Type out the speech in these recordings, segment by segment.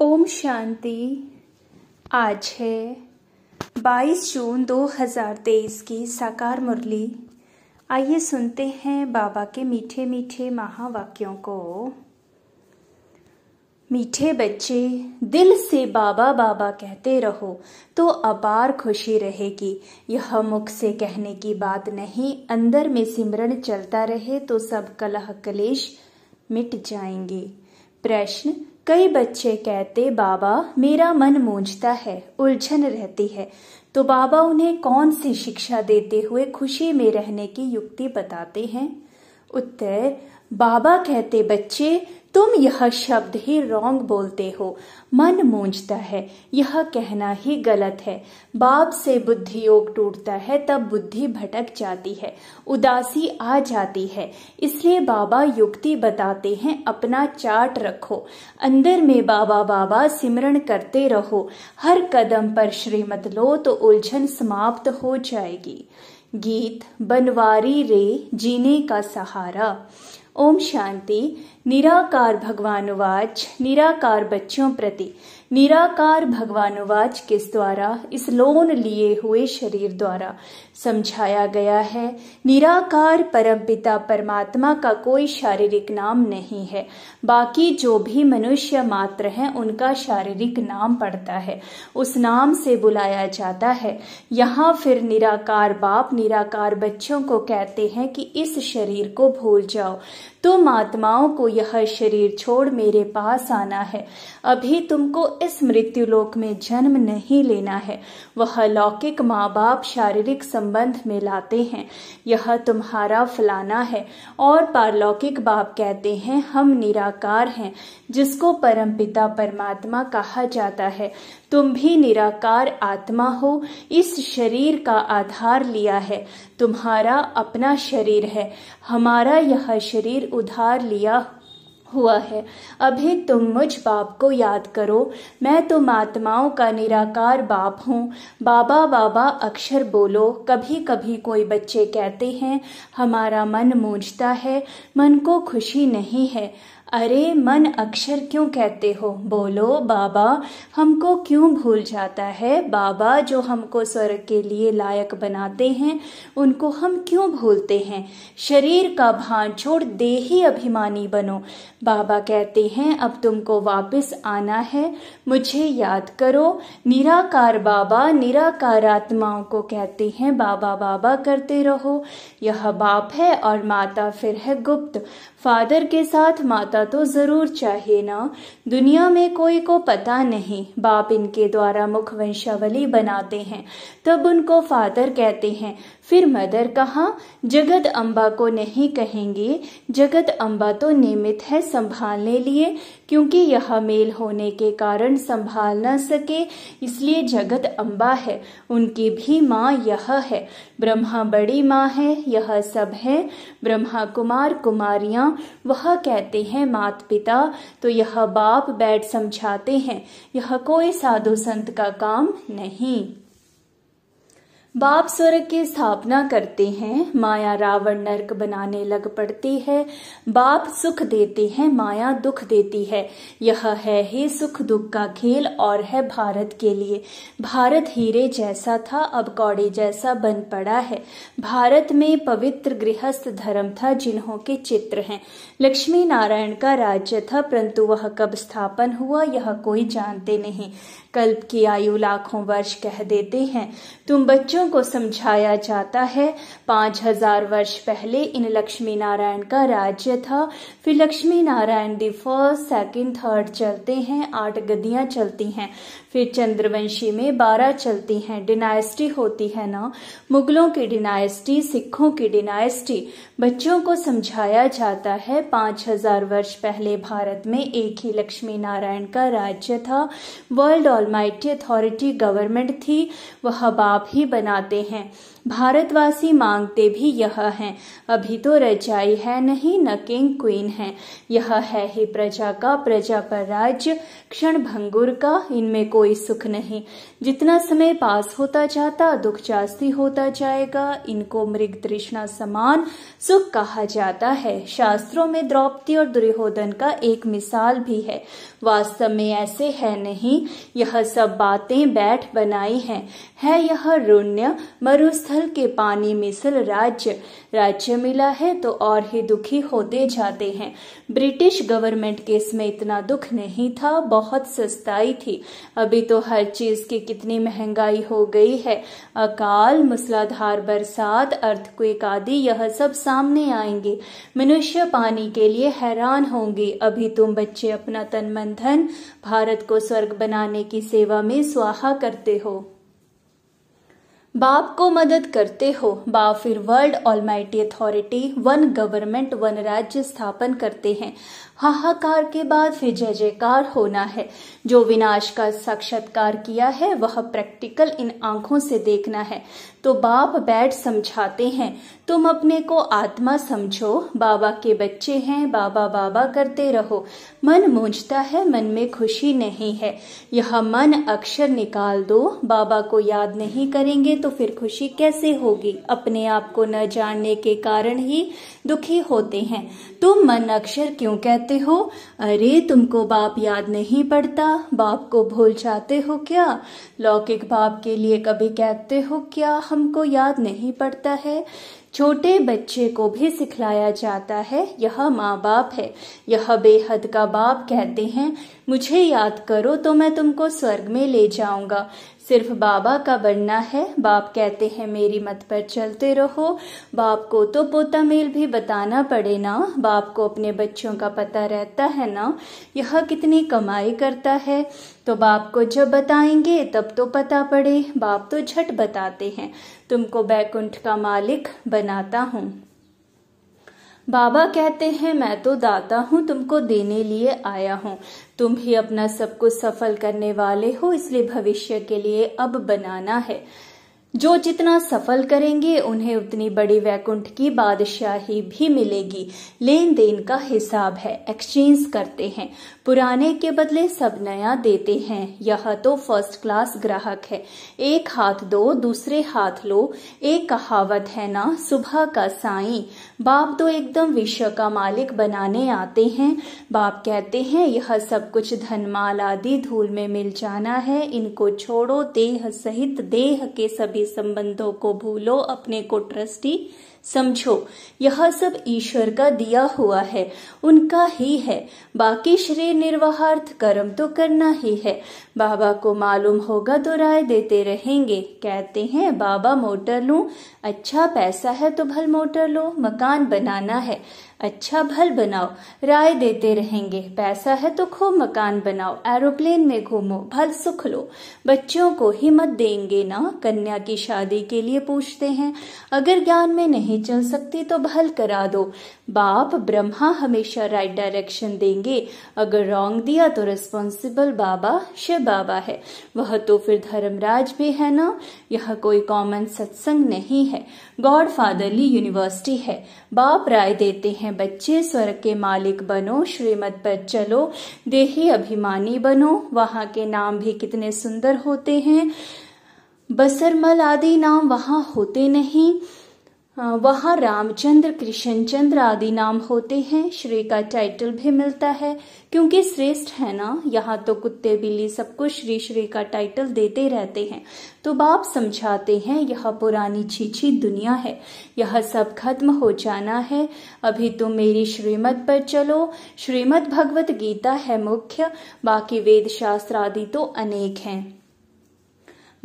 ओम शांति आज है 22 जून 2023 की साकार मुरली आइए सुनते हैं बाबा के मीठे मीठे महावाक्यों को मीठे बच्चे दिल से बाबा बाबा कहते रहो तो अपार खुशी रहेगी यह मुख से कहने की बात नहीं अंदर में सिमरन चलता रहे तो सब कलह कलेश मिट जाएंगे प्रश्न कई बच्चे कहते बाबा मेरा मन मूंझता है उलझन रहती है तो बाबा उन्हें कौन सी शिक्षा देते हुए खुशी में रहने की युक्ति बताते हैं उत्तर बाबा कहते बच्चे तुम यह शब्द ही रोंग बोलते हो मन मूंजता है यह कहना ही गलत है बाप से बुद्धि योग टूटता है तब बुद्धि भटक जाती है उदासी आ जाती है इसलिए बाबा युक्ति बताते हैं अपना चाट रखो अंदर में बाबा बाबा सिमरण करते रहो हर कदम पर श्रीमत लो तो उलझन समाप्त हो जाएगी गीत बनवारी रे जीने का सहारा ओम शांति निराकार भगवानुवाच निराकार बच्चों प्रति निराकार भगवानुवाच किस द्वारा इस लोन लिए हुए शरीर द्वारा समझाया गया है निराकार परमपिता परमात्मा का कोई शारीरिक नाम नहीं है बाकी जो भी मनुष्य मात्र हैं उनका शारीरिक नाम पड़ता है उस नाम से बुलाया जाता है यहाँ फिर निराकार बाप निराकार बच्चों को कहते हैं कि इस शरीर को भूल जाओ तुम आत्माओं को यह शरीर छोड़ मेरे पास आना है अभी तुमको इस मृत्यु लोक में जन्म नहीं लेना है वह लौकिक माँ बाप शारीरिक सम संबंध में लाते हैं यह तुम्हारा फलाना है और पारलौकिक बाप कहते हैं हम निराकार हैं जिसको परमपिता परमात्मा कहा जाता है तुम भी निराकार आत्मा हो इस शरीर का आधार लिया है तुम्हारा अपना शरीर है हमारा यह शरीर उधार लिया हुआ है अभी तुम मुझ बाप को याद करो मैं तुम आत्माओं का निराकार बाप हूँ बाबा बाबा अक्षर बोलो कभी कभी कोई बच्चे कहते हैं हमारा मन मूझता है मन को खुशी नहीं है अरे मन अक्षर क्यों कहते हो बोलो बाबा हमको क्यों भूल जाता है बाबा जो हमको स्वर्ग के लिए लायक बनाते हैं उनको हम क्यों भूलते हैं शरीर का भान छोड़ देही अभिमानी बनो बाबा कहते हैं अब तुमको वापस आना है मुझे याद करो निराकार बाबा निराकार आत्माओं को कहते हैं बाबा बाबा करते रहो यह बाप है और माता फिर है गुप्त फादर के साथ माता तो ज़रूर चाहिए ना दुनिया में कोई को पता नहीं बाप इनके द्वारा मुख वंशावली बनाते हैं तब उनको फादर कहते हैं फिर मदर कहा जगत अम्बा को नहीं कहेंगे जगत अम्बा तो नियमित है संभालने लिए क्योंकि यह मेल होने के कारण संभाल न सके इसलिए जगत अम्बा है उनकी भी माँ यह है ब्रह्मा बड़ी माँ है यह सब है ब्रह्मा कुमार कुमारियाँ वह कहते हैं मात पिता तो यह बाप बैठ समझाते हैं यह कोई साधु संत का काम नहीं बाप स्वर्ग की स्थापना करते हैं माया रावण नरक बनाने लग पड़ती है बाप सुख देते हैं माया दुख देती है यह है ही सुख दुख का खेल और है भारत के लिए भारत हीरे जैसा था अब कौड़े जैसा बन पड़ा है भारत में पवित्र गृहस्थ धर्म था जिन्हों के चित्र हैं लक्ष्मी नारायण का राज्य था परंतु वह कब स्थापन हुआ यह कोई जानते नहीं कल्प की आयु लाखों वर्ष कह देते हैं तुम बच्चों बच्चों को समझाया जाता है पाँच हजार वर्ष पहले इन लक्ष्मी नारायण का राज्य था फिर Lakshmi Narayan the first second third चलते हैं आठ गद्दियाँ चलती हैं फिर चंद्रवंशी में बारह चलती हैं डिनाइस्टी होती है ना मुगलों की डिनाइस्टी सिखों की डिनाइस्टी बच्चों को समझाया जाता है पांच हजार वर्ष पहले भारत में एक ही लक्ष्मी नारायण का राज्य था वर्ल्ड ऑलमाइटी अथॉरिटी गवर्नमेंट थी वह बाप ही बनाते हैं भारतवासी मांगते भी यह है अभी तो रजाई है नहीं न किंग क्वीन है यह है ही प्रजा का प्रजा पर राज्य क्षण भंगुर का इनमें कोई सुख नहीं जितना समय पास होता जाता दुख जास्ती होता जाएगा इनको मृग तृष्णा समान सुख कहा जाता है शास्त्रों में द्रौपदी और दुर्योधन का एक मिसाल भी है वास्तव में ऐसे है नहीं यह सब बातें बैठ बनाई हैं है यह रुण्य मरुस्थल के पानी मिसल राज्य राज्य मिला है तो और ही दुखी होते जाते हैं ब्रिटिश गवर्नमेंट के इसमें इतना दुख नहीं था बहुत सस्ताई थी अभी तो हर चीज की कितनी महंगाई हो गई है अकाल मूसलाधार बरसात अर्थक्वेक आदि यह सब सामने आएंगे मनुष्य पानी के लिए हैरान होंगे अभी तुम बच्चे अपना तन मन बंधन भारत को स्वर्ग बनाने की सेवा में स्वाहा करते हो बाप को मदद करते हो बाप फिर world almighty authority one government one राज्य स्थापन करते हैं हाहाकार के बाद फिर जय जयकार होना है जो विनाश का साक्षात्कार किया है वह प्रैक्टिकल इन आंखों से देखना है तो बाप बैठ समझाते हैं तुम अपने को आत्मा समझो बाबा के बच्चे हैं बाबा बाबा करते रहो मन मूझता है मन में खुशी नहीं है यह मन अक्षर निकाल दो बाबा को याद नहीं करेंगे तो फिर खुशी कैसे होगी अपने आप को न जानने के कारण ही दुखी होते हैं तुम मन अक्षर क्यों कहते कहते हो अरे तुमको बाप याद नहीं पड़ता बाप को भूल जाते हो क्या लौकिक बाप के लिए कभी कहते हो क्या हमको याद नहीं पड़ता है छोटे बच्चे को भी सिखलाया जाता है यह माँ बाप है यह बेहद का बाप कहते हैं मुझे याद करो तो मैं तुमको स्वर्ग में ले जाऊंगा सिर्फ बाबा का बनना है बाप कहते हैं मेरी मत पर चलते रहो बाप को तो पोता मेल भी बताना पड़े ना बाप को अपने बच्चों का पता रहता है ना यह कितनी कमाई करता है तो बाप को जब बताएंगे तब तो पता पड़े बाप तो झट बताते हैं तुमको बैकुंठ का मालिक बन बनाता हूँ बाबा कहते हैं मैं तो दाता हूँ तुमको देने लिए आया हूँ तुम ही अपना सब कुछ सफल करने वाले हो इसलिए भविष्य के लिए अब बनाना है जो जितना सफल करेंगे उन्हें उतनी बड़ी वैकुंठ की बादशाही भी मिलेगी लेन देन का हिसाब है एक्सचेंज करते हैं पुराने के बदले सब नया देते हैं यह तो फर्स्ट क्लास ग्राहक है एक हाथ दो दूसरे हाथ लो एक कहावत है ना सुबह का साई बाप तो एकदम विश्व का मालिक बनाने आते हैं बाप कहते हैं यह सब कुछ धनमाल आदि धूल में मिल जाना है इनको छोड़ो देह सहित देह के सभी संबंधों को भूलो अपने को ट्रस्टी समझो यह सब ईश्वर का दिया हुआ है उनका ही है बाकी श्रेय निर्वाहार्थ कर्म तो करना ही है बाबा को मालूम होगा तो राय देते रहेंगे कहते हैं बाबा मोटर लू अच्छा पैसा है तो भल मोटर लो मकान बनाना है अच्छा भल बनाओ राय देते रहेंगे पैसा है तो खूब मकान बनाओ एरोप्लेन में घूमो भल सुख लो बच्चों को हिम्मत देंगे ना कन्या की शादी के लिए पूछते हैं अगर ज्ञान में नहीं चल सकती तो भल करा दो बाप ब्रह्मा हमेशा राइट डायरेक्शन देंगे अगर रॉन्ग दिया तो रिस्पॉन्सिबल बाबा शिव बाबा है वह तो फिर धर्मराज भी है ना यह कोई कॉमन सत्संग नहीं है गॉड फादरली यूनिवर्सिटी है बाप राय देते हैं बच्चे स्वर्ग के मालिक बनो श्रीमत पर चलो देही अभिमानी बनो वहाँ के नाम भी कितने सुंदर होते हैं बसरमल आदि नाम वहाँ होते नहीं हाँ, वहाँ रामचंद्र कृष्णचंद्र आदि नाम होते हैं श्रेय का टाइटल भी मिलता है क्योंकि श्रेष्ठ है ना यहाँ तो कुत्ते बिल्ली सबको श्री श्री का टाइटल देते रहते हैं तो बाप समझाते हैं यह पुरानी छीछी दुनिया है यह सब खत्म हो जाना है अभी तो मेरी श्रीमद पर चलो श्रीमद भगवत गीता है मुख्य बाकी वेद शास्त्र आदि तो अनेक हैं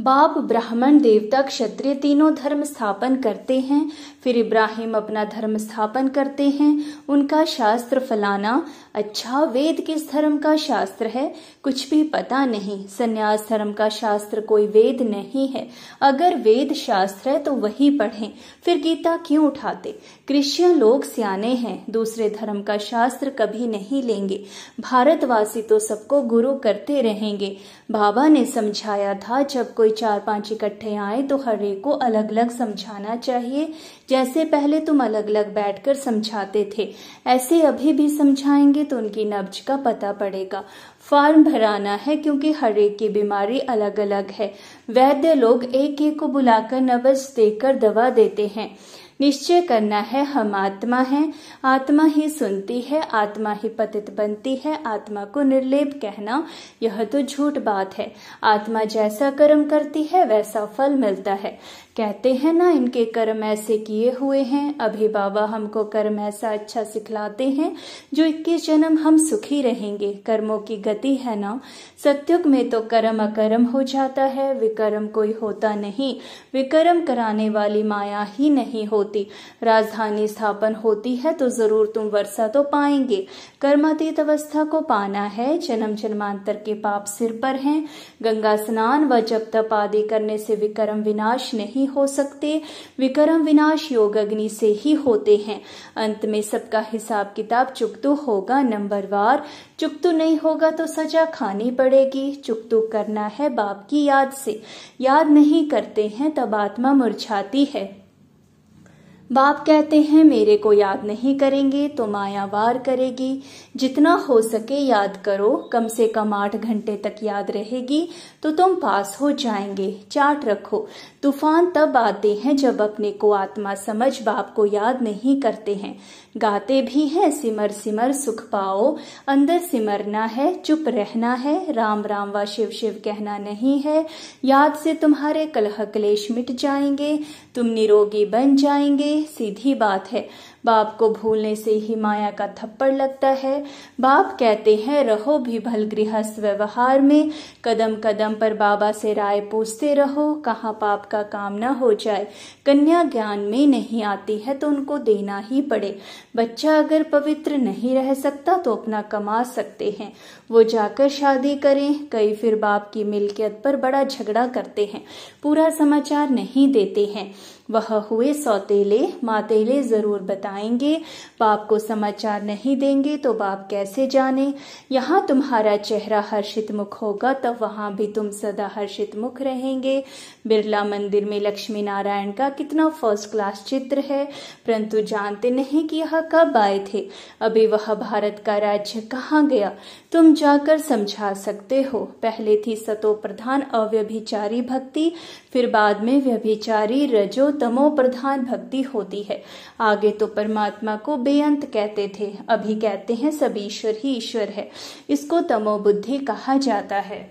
बाप ब्राह्मण देवता क्षत्रिय तीनों धर्म स्थापन करते हैं फिर इब्राहिम अपना धर्म स्थापन करते हैं उनका शास्त्र फलाना अच्छा वेद किस धर्म का शास्त्र है कुछ भी पता नहीं संन्यास धर्म का शास्त्र कोई वेद नहीं है अगर वेद शास्त्र है तो वही पढ़ें फिर गीता क्यों उठाते क्रिश्चियन लोग सियाने हैं दूसरे धर्म का शास्त्र कभी नहीं लेंगे भारतवासी तो सबको गुरु करते रहेंगे बाबा ने समझाया था जब कोई कोई चार पांच इकट्ठे आए तो हर एक को अलग अलग समझाना चाहिए जैसे पहले तुम अलग अलग बैठकर समझाते थे ऐसे अभी भी समझाएंगे तो उनकी नब्ज का पता पड़ेगा फॉर्म भराना है क्योंकि हर एक की बीमारी अलग अलग है वैद्य लोग एक एक को बुलाकर नब्ज देकर दवा देते हैं निश्चय करना है हम आत्मा हैं आत्मा ही सुनती है आत्मा ही पतित बनती है आत्मा को निर्लेप कहना यह तो झूठ बात है आत्मा जैसा कर्म करती है वैसा फल मिलता है कहते हैं ना इनके कर्म ऐसे किए हुए हैं अभी बाबा हमको कर्म ऐसा अच्छा सिखलाते हैं जो इक्कीस जन्म हम सुखी रहेंगे कर्मों की गति है ना सत्युग में तो कर्म अकर्म हो जाता है विकर्म कोई होता नहीं विकर्म कराने वाली माया ही नहीं होती होती राजधानी स्थापन होती है तो जरूर तुम वर्षा तो पाएंगे कर्मातीत अवस्था को पाना है जन्म जन्मांतर के पाप सिर पर हैं गंगा स्नान व जप तप आदि करने से विक्रम विनाश नहीं हो सकते विक्रम विनाश योग अग्नि से ही होते हैं अंत में सबका हिसाब किताब चुकतू होगा नंबर वार चुकतू नहीं होगा तो सजा खानी पड़ेगी चुकतू करना है बाप की याद से याद नहीं करते हैं तब आत्मा मुरझाती है बाप कहते हैं मेरे को याद नहीं करेंगे तो माया वार करेगी जितना हो सके याद करो कम से कम आठ घंटे तक याद रहेगी तो तुम पास हो जाएंगे चाट रखो तूफान तब आते हैं जब अपने को आत्मा समझ बाप को याद नहीं करते हैं गाते भी हैं सिमर सिमर सुख पाओ अंदर सिमरना है चुप रहना है राम राम व शिव शिव कहना नहीं है याद से तुम्हारे कलह क्लेश मिट जाएंगे तुम निरोगी बन जाएंगे सीधी बात है बाप को भूलने से ही माया का थप्पड़ लगता है बाप कहते हैं रहो भी भल गृहस्थ व्यवहार में कदम कदम पर बाबा से राय पूछते रहो कहाँ पाप का काम न हो जाए कन्या ज्ञान में नहीं आती है तो उनको देना ही पड़े बच्चा अगर पवित्र नहीं रह सकता तो अपना कमा सकते हैं वो जाकर शादी करें कई फिर बाप की मिल्कियत पर बड़ा झगड़ा करते हैं पूरा समाचार नहीं देते हैं वह हुए सौतेले मातेले ज़रूर बताएंगे बाप को समाचार नहीं देंगे तो बाप कैसे जाने यहाँ तुम्हारा चेहरा हर्षित मुख होगा तब वहां भी तुम सदा हर्षित मुख रहेंगे बिरला मंदिर में लक्ष्मी नारायण का कितना फर्स्ट क्लास चित्र है परंतु जानते नहीं कि यह कब आए थे अभी वह भारत का राज्य कहाँ गया तुम जाकर समझा सकते हो पहले थी सतो प्रधान अव्यभिचारी भक्ति फिर बाद में व्यभिचारी रजो तमो प्रधान भक्ति होती है आगे तो परमात्मा को बेअंत कहते थे अभी कहते हैं सब ईश्वर ही ईश्वर है इसको तमो बुद्धि कहा जाता है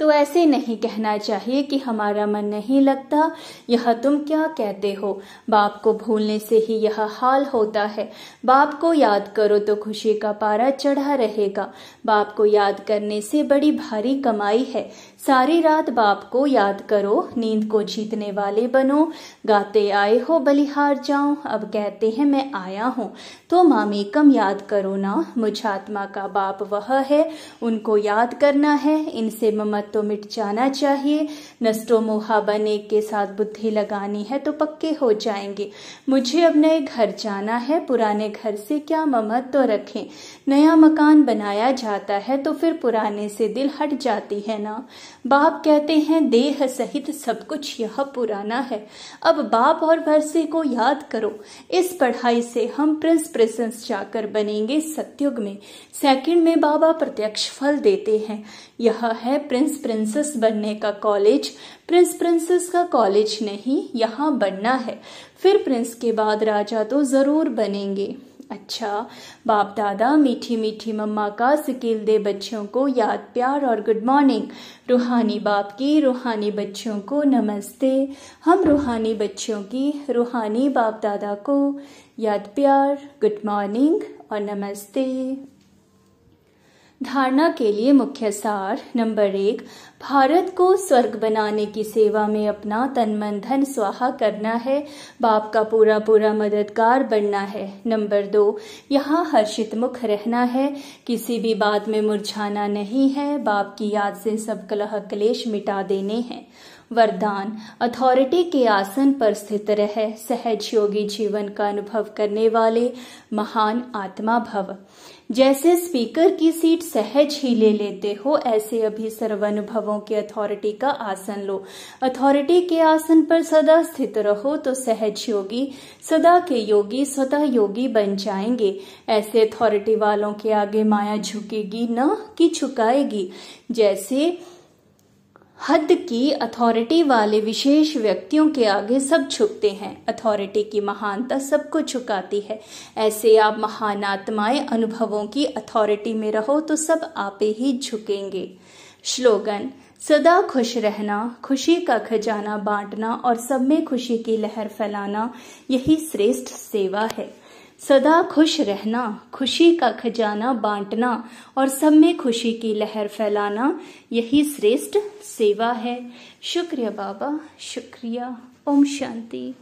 तो ऐसे नहीं कहना चाहिए कि हमारा मन नहीं लगता यह तुम क्या कहते हो बाप को भूलने से ही यह हाल होता है बाप को याद करो तो खुशी का पारा चढ़ा रहेगा बाप को याद करने से बड़ी भारी कमाई है सारी रात बाप को याद करो नींद को जीतने वाले बनो गाते आए हो बलिहार जाओ अब कहते हैं मैं आया हूँ तो मामी कम याद करो ना मुझ आत्मा का बाप वह है उनको याद करना है इनसे ममत तो मिट जाना चाहिए नष्टो मोहा बने के साथ बुद्धि लगानी है तो पक्के हो जाएंगे मुझे अब नए घर जाना है पुराने घर से क्या ममत तो रखें नया मकान बनाया जाता है तो फिर पुराने से दिल हट जाती है ना बाप कहते हैं देह सहित सब कुछ यह पुराना है अब बाप और वर्षे को याद करो इस पढ़ाई से हम प्रिंस प्रिंस जाकर बनेंगे सत्युग में सेकंड में बाबा प्रत्यक्ष फल देते हैं यह है प्रिंस प्रिंसेस बनने का कॉलेज प्रिंस प्रिंसेस का कॉलेज नहीं यहाँ बनना है फिर प्रिंस के बाद राजा तो जरूर बनेंगे अच्छा बाप दादा मीठी मीठी मम्मा का सकील दे बच्चों को याद प्यार और गुड मॉर्निंग रूहानी बाप की रूहानी बच्चों को नमस्ते हम रूहानी बच्चों की रूहानी बाप दादा को याद प्यार गुड मॉर्निंग और नमस्ते धारणा के लिए मुख्य सार नंबर एक भारत को स्वर्ग बनाने की सेवा में अपना तन मन धन स्वाहा करना है बाप का पूरा पूरा मददगार बनना है नंबर दो यहाँ हर्षित मुख रहना है किसी भी बात में मुरझाना नहीं है बाप की याद से सब कलह क्लेश मिटा देने हैं वरदान अथॉरिटी के आसन पर स्थित रह सहज योगी जीवन का अनुभव करने वाले महान आत्मा भव जैसे स्पीकर की सीट सहज ही ले लेते हो ऐसे अभी सर्वानुभवों के अथॉरिटी का आसन लो अथॉरिटी के आसन पर सदा स्थित रहो तो सहज योगी सदा के योगी स्वतः योगी बन जाएंगे ऐसे अथॉरिटी वालों के आगे माया झुकेगी न कि झुकाएगी जैसे हद की अथॉरिटी वाले विशेष व्यक्तियों के आगे सब झुकते हैं अथॉरिटी की महानता सबको झुकाती है ऐसे आप महान आत्माएं अनुभवों की अथॉरिटी में रहो तो सब आपे ही झुकेंगे स्लोगन सदा खुश रहना खुशी का खजाना बांटना और सब में खुशी की लहर फैलाना यही श्रेष्ठ सेवा है सदा खुश रहना खुशी का खजाना बांटना और सब में खुशी की लहर फैलाना यही श्रेष्ठ सेवा है शुक्रिया बाबा शुक्रिया ओम शांति